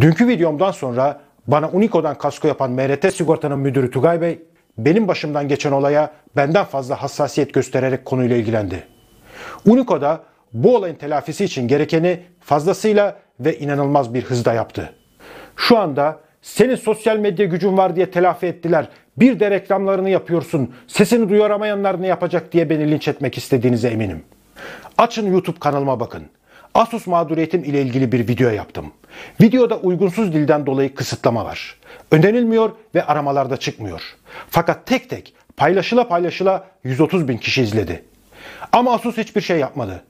Dünkü videomdan sonra bana Unico'dan kasko yapan MRT sigortanın müdürü Tugay Bey, benim başımdan geçen olaya benden fazla hassasiyet göstererek konuyla ilgilendi. Unico'da bu olayın telafisi için gerekeni fazlasıyla ve inanılmaz bir hızda yaptı. Şu anda senin sosyal medya gücün var diye telafi ettiler. Bir de reklamlarını yapıyorsun. Sesini duyaramayanlar ne yapacak diye beni linç etmek istediğinize eminim. Açın YouTube kanalıma bakın. Asus mağduriyetim ile ilgili bir video yaptım. Videoda uygunsuz dilden dolayı kısıtlama var. Önerilmiyor ve aramalarda çıkmıyor. Fakat tek tek paylaşıla paylaşıla 130 bin kişi izledi. Ama Asus hiçbir şey yapmadı.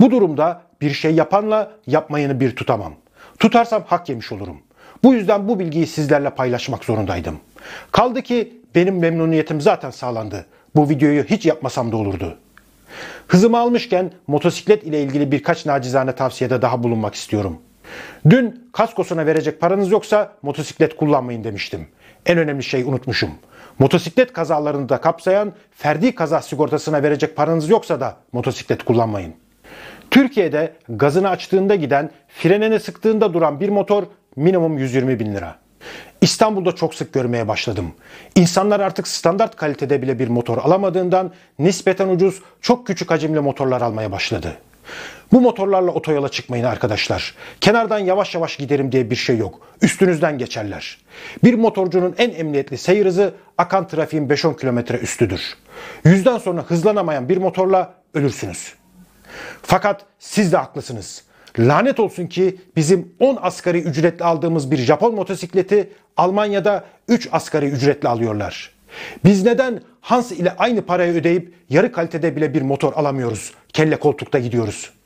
Bu durumda bir şey yapanla yapmayanı bir tutamam. Tutarsam hak yemiş olurum. Bu yüzden bu bilgiyi sizlerle paylaşmak zorundaydım. Kaldı ki benim memnuniyetim zaten sağlandı. Bu videoyu hiç yapmasam da olurdu. Hızımı almışken motosiklet ile ilgili birkaç nacizane tavsiyede daha bulunmak istiyorum.'' Dün kaskosuna verecek paranız yoksa motosiklet kullanmayın demiştim. En önemli şey unutmuşum. Motosiklet kazalarını da kapsayan ferdi kaza sigortasına verecek paranız yoksa da motosiklet kullanmayın. Türkiye'de gazını açtığında giden, frenine sıktığında duran bir motor minimum 120 bin lira. İstanbul'da çok sık görmeye başladım. İnsanlar artık standart kalitede bile bir motor alamadığından nispeten ucuz çok küçük hacimli motorlar almaya başladı. Bu motorlarla otoyola çıkmayın arkadaşlar. Kenardan yavaş yavaş giderim diye bir şey yok. Üstünüzden geçerler. Bir motorcunun en emniyetli seyir hızı akan trafiğin 5-10 kilometre üstüdür. Yüzden sonra hızlanamayan bir motorla ölürsünüz. Fakat siz de haklısınız. Lanet olsun ki bizim 10 asgari ücretli aldığımız bir Japon motosikleti Almanya'da 3 asgari ücretli alıyorlar. Biz neden Hans ile aynı parayı ödeyip yarı kalitede bile bir motor alamıyoruz? Kelle koltukta gidiyoruz.''